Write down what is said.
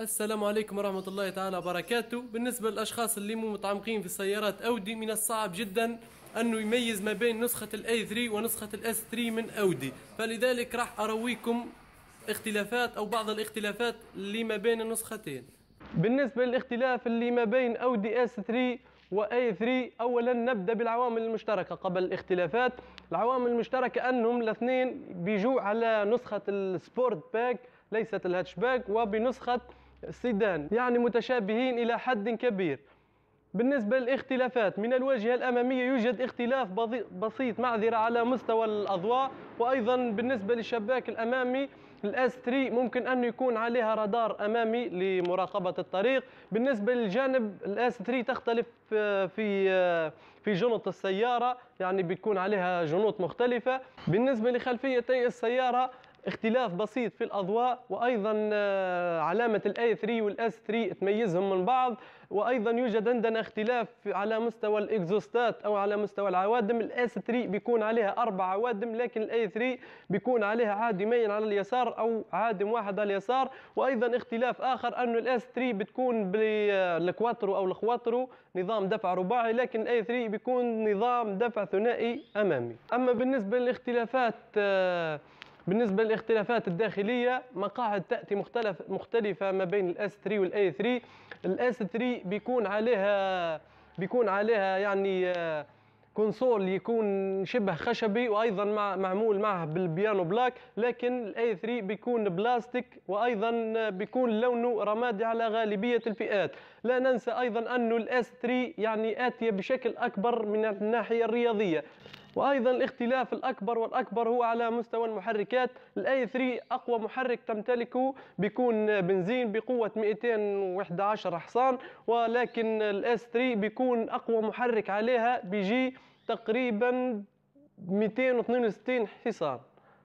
السلام عليكم ورحمة الله تعالى وبركاته بالنسبة للأشخاص اللي مو متعمقين في سيارات أودي من الصعب جدا أنه يميز ما بين نسخة الـ a 3 ونسخة الـ s 3 من أودي فلذلك راح أرويكم اختلافات أو بعض الاختلافات اللي ما بين النسختين بالنسبة للاختلاف اللي ما بين أودي s 3 a 3 اولا نبدا بالعوامل المشتركه قبل الاختلافات العوامل المشتركه انهم الاثنين بيجوا على نسخه السبورت باك ليست الهاتشباك وبنسخه سيدان يعني متشابهين إلى حد كبير بالنسبة للاختلافات من الواجهة الأمامية يوجد اختلاف بسيط معذرة على مستوى الأضواء وأيضا بالنسبة للشباك الأمامي الاس 3 ممكن أن يكون عليها رادار أمامي لمراقبة الطريق بالنسبة للجانب الاس 3 تختلف آه، في آه، في جنط السيارة يعني بيكون عليها جنوط مختلفة بالنسبة لخلفيتي السيارة اختلاف بسيط في الأضواء وأيضا آه، علامة الاي A3 والاس S3 تميزهم من بعض وأيضا يوجد عندنا اختلاف على مستوى الإكزوستات أو على مستوى العوادم الاس S3 بيكون عليها أربع عوادم لكن الاي A3 بيكون عليها عادمين على اليسار أو عادم واحد على اليسار وأيضا اختلاف آخر أنه الاس S3 بتكون بالكواترو آه، أو الخواترو نظام دفع رباعي لكن الاي A3 بيكون نظام دفع ثنائي أمامي أما بالنسبة للاختلافات آه، بالنسبة للاختلافات الداخلية مقاعد تأتي مختلف مختلفة ما بين الاس 3 والاي 3 الاس 3 بيكون عليها بيكون عليها يعني آه، كونسول يكون شبه خشبي وايضا مع معمول معه بالبيانو بلاك لكن الاي 3 بيكون بلاستيك وايضا آه، بيكون لونه رمادي على غالبيه الفئات لا ننسى ايضا انه الاس 3 يعني اتيه بشكل اكبر من الناحيه الرياضيه وأيضا الاختلاف الأكبر والأكبر هو على مستوى المحركات الاي 3 أقوى محرك تمتلكه بيكون بنزين بقوة 211 حصان ولكن الاس 3 بيكون أقوى محرك عليها بيجي تقريبا 262 حصان